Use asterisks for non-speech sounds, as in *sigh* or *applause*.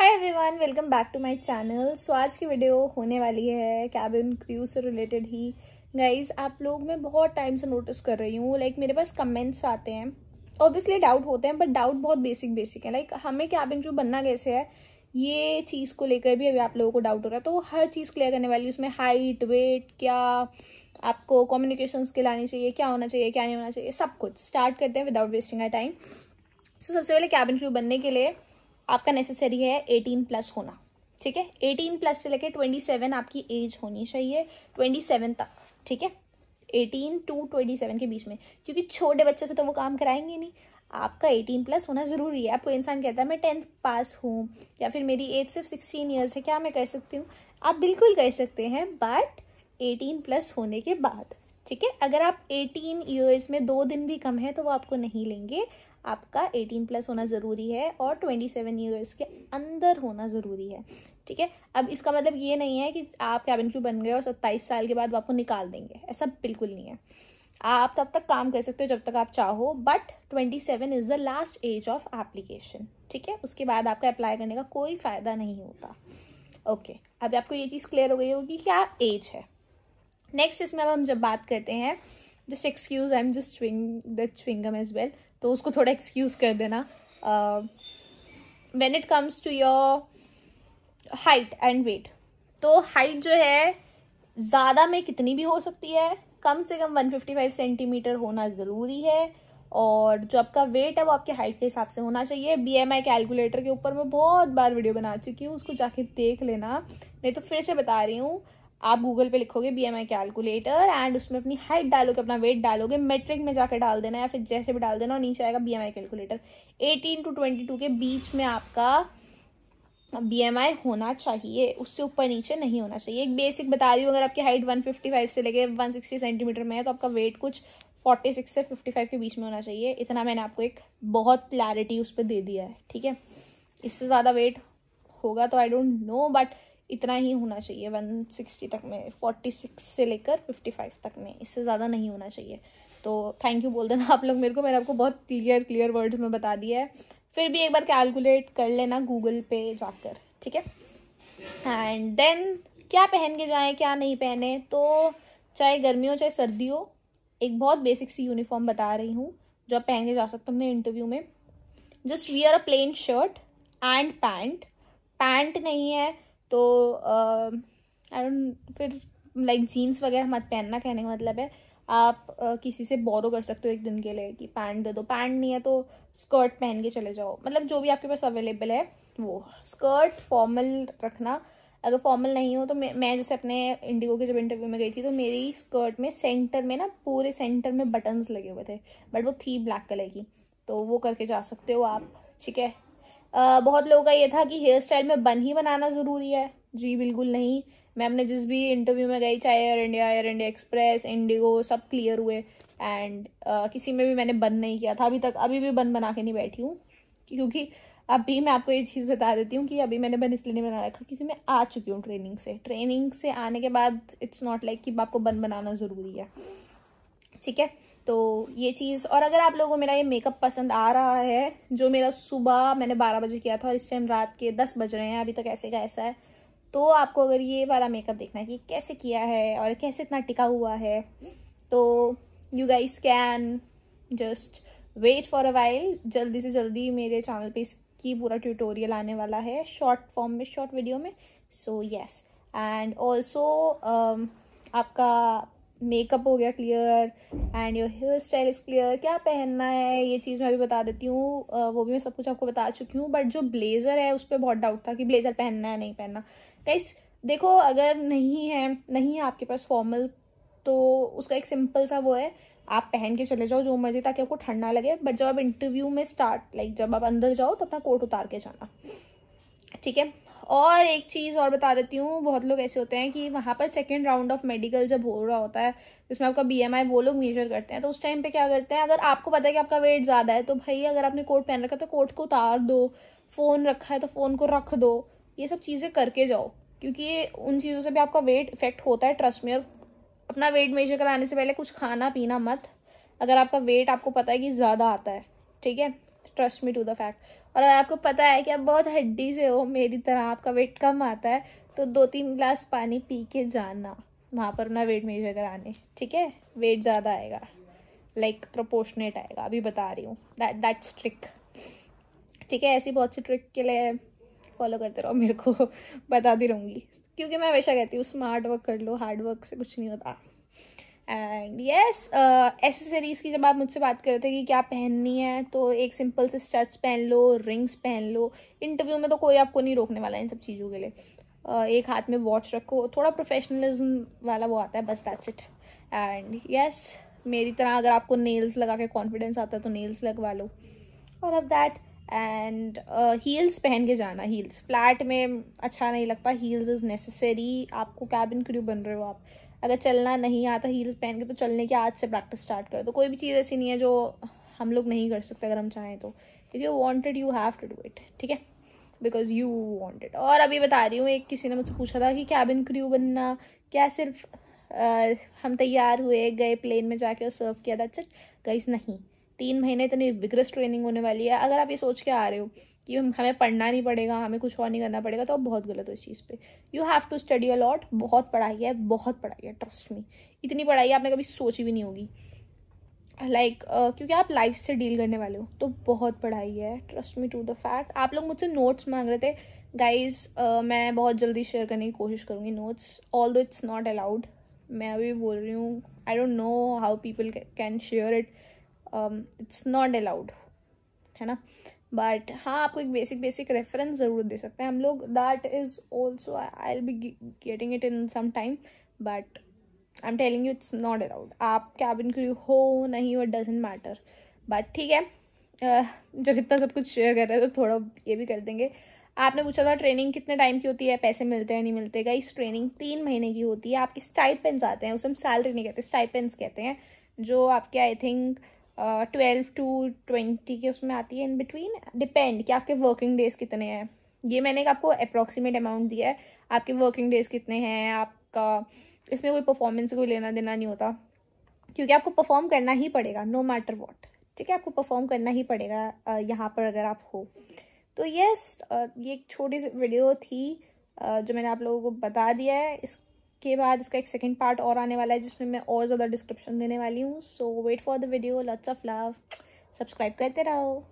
hi everyone welcome back to my channel so आज की video होने वाली है कैबिन क्रू से रिलेटेड ही गाइज आप लोग मैं बहुत टाइम से नोटिस कर रही हूँ लाइक like, मेरे पास कमेंट्स आते हैं ऑब्वियसली डाउट होते हैं बट डाउट बहुत बेसिक बेसिक है लाइक like, हमें कैबिन क्रू बनना कैसे है ये चीज़ को लेकर भी अभी आप लोगों को डाउट हो रहा है तो हर चीज़ क्लियर करने वाली उसमें हाइट वेट क्या आपको कम्युनिकेशन स्किल आनी चाहिए क्या होना चाहिए क्या नहीं होना चाहिए सब कुछ स्टार्ट करते हैं without wasting our time so सबसे पहले कैबिन क्रू बनने के लिए आपका नेसेसरी है एटीन प्लस होना ठीक है एटीन प्लस से लेकर ट्वेंटी सेवन आपकी एज होनी चाहिए ट्वेंटी सेवन तक ठीक है एटीन टू ट्वेंटी सेवन के बीच में क्योंकि छोटे बच्चे से तो वो काम कराएंगे नहीं आपका एटीन प्लस होना ज़रूरी है आपको इंसान कहता है मैं टेंथ पास हूँ या फिर मेरी एज सिर्फ सिक्सटीन ईयर्स है क्या मैं कर सकती हूँ आप बिल्कुल कर सकते हैं बट एटीन प्लस होने के बाद ठीक है अगर आप एटीन ईयर्स में दो दिन भी कम है तो वो आपको नहीं लेंगे आपका 18 प्लस होना ज़रूरी है और 27 ईयर्स के अंदर होना ज़रूरी है ठीक है अब इसका मतलब ये नहीं है कि आप कैबिन क्यू बन गए और सत्ताईस साल के बाद आपको निकाल देंगे ऐसा बिल्कुल नहीं है आप तब तक काम कर सकते हो जब तक आप चाहो but twenty seven is the last age of application ठीक है उसके बाद आपका अप्लाई करने का कोई फ़ायदा नहीं होता ओके okay, अब आपको ये चीज़ क्लियर हो गई होगी क्या एज है नेक्स्ट इसमें अब हम जब बात करते हैं just excuse I am just chewing the chewing gum as well तो उसको थोड़ा एक्सक्यूज़ कर देना when it comes to your height and weight तो हाइट जो है ज़्यादा में कितनी भी हो सकती है कम से कम 155 सेंटीमीटर होना ज़रूरी है और जो आपका वेट है वो आपके हाइट के हिसाब से होना चाहिए बीएमआई कैलकुलेटर के ऊपर मैं बहुत बार वीडियो बना चुकी हूँ उसको जाके देख लेना नहीं तो फिर से बता रही हूँ आप गूगल पे लिखोगे B M I calculator and उसमें अपनी हाइट डालोगे अपना वेट डालोगे मेट्रिक में जाकर डाल देना या फिर जैसे भी डाल देना और नीचे आएगा B M I calculator eighteen to twenty two के बीच में आपका बी एम आई होना चाहिए उससे ऊपर नीचे नहीं होना चाहिए एक बेसिक बता रही हूँ अगर आपकी हाइट वन फिफ्टी फाइव से लेके वन सिक्सटी सेंटीमीटर में है तो आपका वेट कुछ फोर्टी सिक्स से फिफ्टी फाइव के बीच में होना चाहिए इतना मैंने आपको एक बहुत क्लैरिटी उस पर दे दिया है ठीक है इससे ज़्यादा वेट होगा तो आई डोंट नो बट इतना ही होना चाहिए वन सिक्सटी तक में फोर्टी सिक्स से लेकर फिफ्टी फाइव तक में इससे ज़्यादा नहीं होना चाहिए तो थैंक यू बोल देना आप लोग मेरे को मैंने आपको बहुत क्लियर क्लियर वर्ड्स में बता दिया है फिर भी एक बार कैलकुलेट कर लेना गूगल पे जाकर ठीक है एंड देन क्या पहन के जाएँ क्या नहीं पहने तो चाहे गर्मी हो चाहे सर्दी हो एक बहुत बेसिक सी यूनिफॉर्म बता रही हूँ जो आप पहन के जा सकते हो इंटरव्यू में just we are a plain shirt and pant pant नहीं है तो आई डोंट फिर लाइक जीन्स वगैरह मत पहनना कहने का मतलब है आप uh, किसी से बोरो कर सकते हो एक दिन के लिए कि पैंट दे दो पैंट नहीं है तो स्कर्ट पहन के चले जाओ मतलब जो भी आपके पास अवेलेबल है वो स्कर्ट फॉर्मल रखना अगर फॉर्मल नहीं हो तो मैं मैं जैसे अपने इंडिगो के जब इंटरव्यू में गई थी तो मेरी स्कर्ट में सेंटर में ना पूरे सेंटर में बटन्स लगे हुए थे बट वो थी ब्लैक कलर की तो वो करके जा सकते हो आप ठीक है बहुत लोगों का ये था कि हेयर स्टाइल में बन ही बनाना ज़रूरी है जी बिल्कुल नहीं मैम ने जिस भी इंटरव्यू में गई चाहे एयर इंडिया एयर इंडिया एक्सप्रेस इंडिगो सब क्लियर हुए एंड uh, किसी में भी मैंने बन नहीं किया था अभी तक अभी भी बन बना के नहीं बैठी हूँ क्योंकि अभी मैं आपको ये चीज़ बता देती हूँ कि अभी मैंने बन इसलिए नहीं बना रखा क्योंकि मैं आ चुकी हूँ ट्रेनिंग से ट्रेनिंग से आने के बाद इट्स नॉट लाइक कि आपको बन बनाना ज़रूरी है ठीक है तो ये चीज़ और अगर आप लोगों को मेरा ये मेकअप पसंद आ रहा है जो मेरा सुबह मैंने बारह बजे किया था और इस टाइम रात के दस बज रहे हैं अभी तक ऐसे का ऐसा है तो आपको अगर ये वाला मेकअप देखना है कि कैसे किया है और कैसे इतना टिका हुआ है तो you guys can just wait for a while जल्दी से जल्दी मेरे चैनल पे इसकी पूरा ट्यूटोरियल आने वाला है शॉर्ट फॉर्म में शॉर्ट वीडियो में सो यस एंड ऑल्सो आपका मेकअप हो गया clear and your hair style is clear क्या पहनना है ये चीज़ मैं अभी बता देती हूँ वो भी मैं सब कुछ आपको बता चुकी हूँ बट जो ब्लेज़र है उस पर बहुत डाउट था कि ब्लेज़र पहनना है नहीं पहनना कैस देखो अगर नहीं है नहीं है आपके पास फॉर्मल तो उसका एक सिंपल सा वो है आप पहन के चले जाओ जो मर्जी ताकि आपको ठंड ना लगे बट जब आप इंटरव्यू में स्टार्ट लाइक जब आप अंदर जाओ तो अपना कोट उतार के जाना ठीक है और एक चीज़ और बता देती हूँ बहुत लोग ऐसे होते हैं कि वहाँ पर सेकेंड राउंड ऑफ मेडिकल जब हो रहा होता है जिसमें आपका बी वो लोग मेजर करते हैं तो उस टाइम पे क्या करते हैं अगर आपको पता है कि आपका वेट ज़्यादा है तो भाई अगर आपने कोट पहन रखा है तो कोट को उतार दो फ़ोन रखा है तो फ़ोन को रख दो ये सब चीज़ें करके जाओ क्योंकि उन चीज़ों से भी आपका वेट इफेक्ट होता है ट्रस्ट में और अपना वेट मेजर कराने से पहले कुछ खाना पीना मत अगर आपका वेट आपको पता है कि ज़्यादा आता है ठीक है trust me to the fact और अगर आपको पता है कि आप बहुत हड्डी से हो मेरी तरह आपका वेट कम आता है तो दो तीन ग्लास पानी पी के जाना वहाँ पर ना वेट मेजर कराने ठीक है वेट ज़्यादा आएगा लाइक प्रोपोर्शनेट आएगा अभी बता रही हूँ दैट दैट्स ट्रिक ठीक है ऐसी बहुत सी ट्रिक के लिए फॉलो करते रहो मेरे को *laughs* बताती रहूँगी क्योंकि मैं हमेशा कहती हूँ स्मार्ट वर्क कर लो हार्ड वर्क से कुछ नहीं होता एंड येस एसेसरीज़ की जब आप मुझसे बात कर रहे थे कि क्या पहननी है तो एक सिंपल से स्टच पहन लो रिंग्स पहन लो इंटरव्यू में तो कोई आपको नहीं रोकने वाला है इन सब चीज़ों के लिए uh, एक हाथ में वॉच रखो थोड़ा प्रोफेशनलिज्म वाला वो आता है बस दैट्स इट एंड येस मेरी तरह अगर आपको नेल्स लगा के कॉन्फिडेंस आता है तो नेल्स लगवा लो और ऑफ दैट एंड हील्स पहन के जाना हील्स फ्लैट में अच्छा नहीं लगता हील्स इज़ नेसेसरी आपको कैबिन क्रू बन रहे हो आप अगर चलना नहीं आता हील्स पहन के तो चलने की आज से प्रैक्टिस स्टार्ट कर दो कोई भी चीज़ ऐसी नहीं है जो हम लोग नहीं कर सकते अगर हम चाहें तो if you wanted you have to do it ठीक है बिकॉज यू वॉन्टेड और अभी बता रही हूँ एक किसी ने मुझसे पूछा था कि कैबिन क्र्यू बनना क्या सिर्फ आ, हम तैयार हुए गए प्लेन में जाके और सर्व किया था अच्छा गाइस नहीं तीन महीने इतनी विग्रस ट्रेनिंग होने वाली है अगर आप ये सोच के आ रहे हो कि हमें पढ़ना नहीं पड़ेगा हमें कुछ और नहीं करना पड़ेगा तो आप बहुत गलत हो इस चीज़ पे you have to study a lot बहुत पढ़ाई है बहुत पढ़ाई है ट्रस्ट में इतनी पढ़ाई आपने कभी सोची भी नहीं होगी लाइक like, uh, क्योंकि आप लाइफ से डील करने वाले हो तो बहुत पढ़ाई है trust me to the fact आप लोग मुझसे नोट्स मांग रहे थे गाइज uh, मैं बहुत जल्दी शेयर करने की कोशिश करूँगी notes although it's not allowed मैं अभी बोल रही हूँ I don't know how people can share it it's not allowed है ना बट हाँ आपको एक बेसिक बेसिक रेफरेंस ज़रूर दे सकते हैं हम लोग that is also I'll be getting it in some time but I am telling you it's not allowed आप कैबिन क्रू हो नहीं हो डजेंट मैटर बट ठीक है जब इतना सब कुछ शेयर कर रहे हैं तो थोड़ा ये भी कर देंगे आपने पूछा था ट्रेनिंग कितने टाइम की होती है पैसे मिलते हैं नहीं मिलते का इस ट्रेनिंग तीन महीने की होती है आपके स्टाइपेंस आते हैं उसे हम सैलरी नहीं कहते स्टाइपेंस कहते हैं जो आपके I think twelve to twenty के उसमें आती है इन बिटवीन डिपेंड कि आपके वर्किंग डेज कितने हैं ये मैंने आपको अप्रॉक्सीमेट अमाउंट दिया है आपके वर्किंग डेज कितने हैं आपका इसमें कोई परफॉर्मेंस कोई लेना देना नहीं होता क्योंकि आपको परफॉर्म करना ही पड़ेगा नो मैटर वॉट ठीक है आपको परफॉर्म करना ही पड़ेगा यहाँ पर अगर आप हो तो यस ये एक छोटी सी वीडियो थी जो मैंने आप लोगों को बता दिया है इस के बाद इसका एक सेकेंड पार्ट और आने वाला है जिसमें मैं और ज़्यादा डिस्क्रिप्शन देने वाली हूँ so wait for the video lots of love subscribe करते रहो